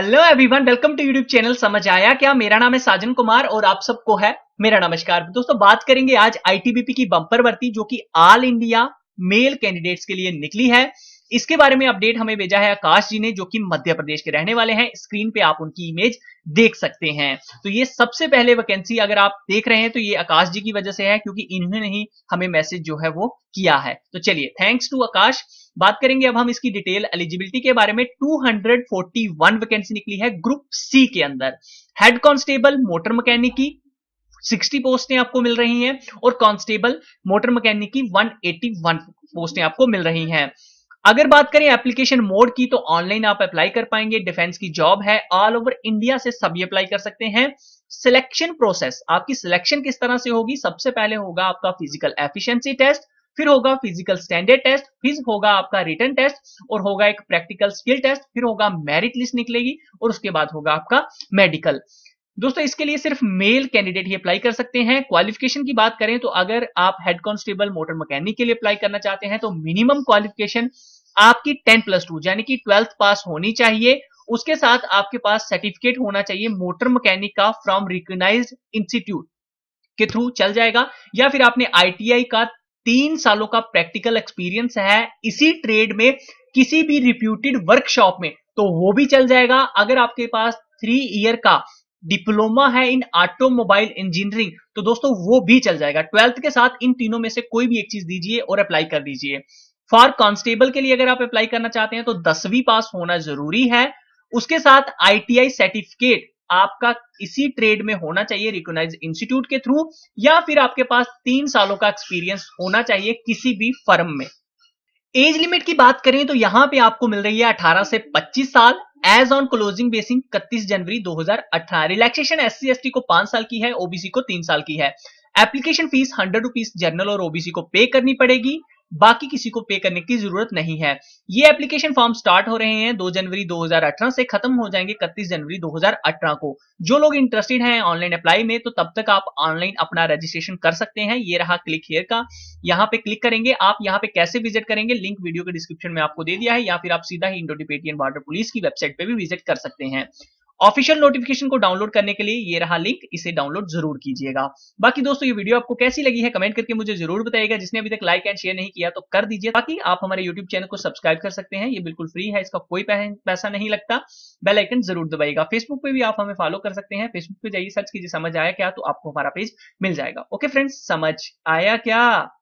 hello everyone welcome to YouTube channel समझ आया क्या मेरा नाम है साजन कुमार और आप सबको है मेरा नमस्कार दोस्तों बात करेंगे आज आईटीबीपी की बम्पर भर्ती जो कि ऑल इंडिया मेल कैंडिडेट्स के लिए निकली है इसके बारे में अपडेट हमें भेजा है आकाश जी ने जो कि मध्य प्रदेश के रहने वाले हैं स्क्रीन पे आप उनकी इमेज देख सकते हैं तो ये सबसे पहले वैकेंसी अगर आप देख रहे हैं तो ये आकाश जी की वजह से है क्योंकि इन्होंने ही हमें मैसेज जो है वो किया है तो चलिए थैंक्स टू आकाश बात करेंगे अब हम इसकी डिटेल एलिजिबिलिटी के बारे में 241 वैकेंसी निकली है ग्रुप सी के अंदर हेड कांस्टेबल मोटर मैकेनिक की 60 पोस्टें आपको मिल रही हैं और कांस्टेबल मोटर मैकेनिक की 181 पोस्टें आपको मिल रही हैं अगर बात करें एप्लीकेशन मोड की तो ऑनलाइन आप अप्लाई कर पाएंगे डिफेंस की जॉब है ऑल ओवर इंडिया से सभी अप्लाई कर सकते हैं सिलेक्शन प्रोसेस आपकी सिलेक्शन किस तरह से होगी सबसे पहले होगा आपका फिजिकल एफिशिएंसी टेस्ट फिर होगा फिजिकल स्टैंडर्ड टेस्ट फिर होगा आपका रिटर्न टेस्ट और होगा एक प्रैक्टिकल स्किल टेस्ट फिर होगा मेरिट लिस्ट निकलेगी और उसके बाद होगा आपका मेडिकल दोस्तों इसके लिए सिर्फ मेल कैंडिडेट ही अप्लाई कर सकते हैं क्वालिफिकेशन की बात करें तो अगर आप हेड कांस्टेबल मोटर मैकेनिक के लिए अप्लाई करना चाहते हैं तो मिनिमम क्वालिफिकेशन आपकी टेन प्लस टू यानी कि ट्वेल्थ पास होनी चाहिए उसके साथ आपके पास सर्टिफिकेट होना चाहिए मोटर मैकेनिक का फ्रॉम रिकोगनाइज इंस्टीट्यूट के थ्रू चल जाएगा या फिर आपने आईटीआई का तीन सालों का प्रैक्टिकल एक्सपीरियंस है इसी ट्रेड में किसी भी रिप्यूटेड वर्कशॉप में तो वो भी चल जाएगा अगर आपके पास थ्री ईयर का डिप्लोमा है इन ऑटोमोबाइल इंजीनियरिंग तो दोस्तों वो भी चल जाएगा ट्वेल्थ के साथ इन तीनों में से कोई भी एक चीज दीजिए और अप्लाई कर दीजिए फॉर कांस्टेबल के लिए अगर आप अप्लाई करना चाहते हैं तो दसवीं पास होना जरूरी है उसके साथ आईटीआई सर्टिफिकेट आपका इसी ट्रेड में होना चाहिए रिकोगनाइज इंस्टीट्यूट के थ्रू या फिर आपके पास तीन सालों का एक्सपीरियंस होना चाहिए किसी भी फर्म में एज लिमिट की बात करें तो यहां पे आपको मिल रही है 18 से 25 साल एज ऑन क्लोजिंग बेसिंग 31 जनवरी 2018 रिलैक्सेशन एस सी को पांच साल की है ओबीसी को तीन साल की है application fees hundred rupees general और ओबीसी को पे करनी पड़ेगी बाकी किसी को पे करने की जरूरत नहीं है ये एप्लीकेशन फॉर्म स्टार्ट हो रहे हैं 2 जनवरी 2018 से खत्म हो जाएंगे इकतीस जनवरी 2018 को जो लोग इंटरेस्टेड हैं ऑनलाइन अप्लाई में तो तब तक आप ऑनलाइन अपना रजिस्ट्रेशन कर सकते हैं ये रहा क्लिक हेयर का यहाँ पे क्लिक करेंगे आप यहाँ पे कैसे विजिट करेंगे लिंक वीडियो के डिस्क्रिप्शन में आपको दे दिया है या फिर आप सीधा ही इंडो डिपेटियन वाटर पुलिस की वेबसाइट पर भी विजिट कर सकते हैं ऑफिशियल नोटिफिकेशन को डाउनलोड करने के लिए ये रहा लिंक इसे डाउनलोड जरूर कीजिएगा बाकी दोस्तों ये वीडियो आपको कैसी लगी है कमेंट करके मुझे जरूर बताइएगा जिसने अभी तक लाइक एंड शेयर नहीं किया तो कर दीजिए ताकि आप हमारे यूट्यूब चैनल को सब्सक्राइब कर सकते हैं ये बिल्कुल फ्री है इसका कोई पैसा नहीं लगता बेलाइकन जरूर दबाएगा फेसबुक पर भी आप हमें फॉलो कर सकते हैं फेसबुक पर जाइए सर्च कीजिए समझ आया क्या तो आपको हमारा पेज मिल जाएगा ओके फ्रेंड्स समझ आया क्या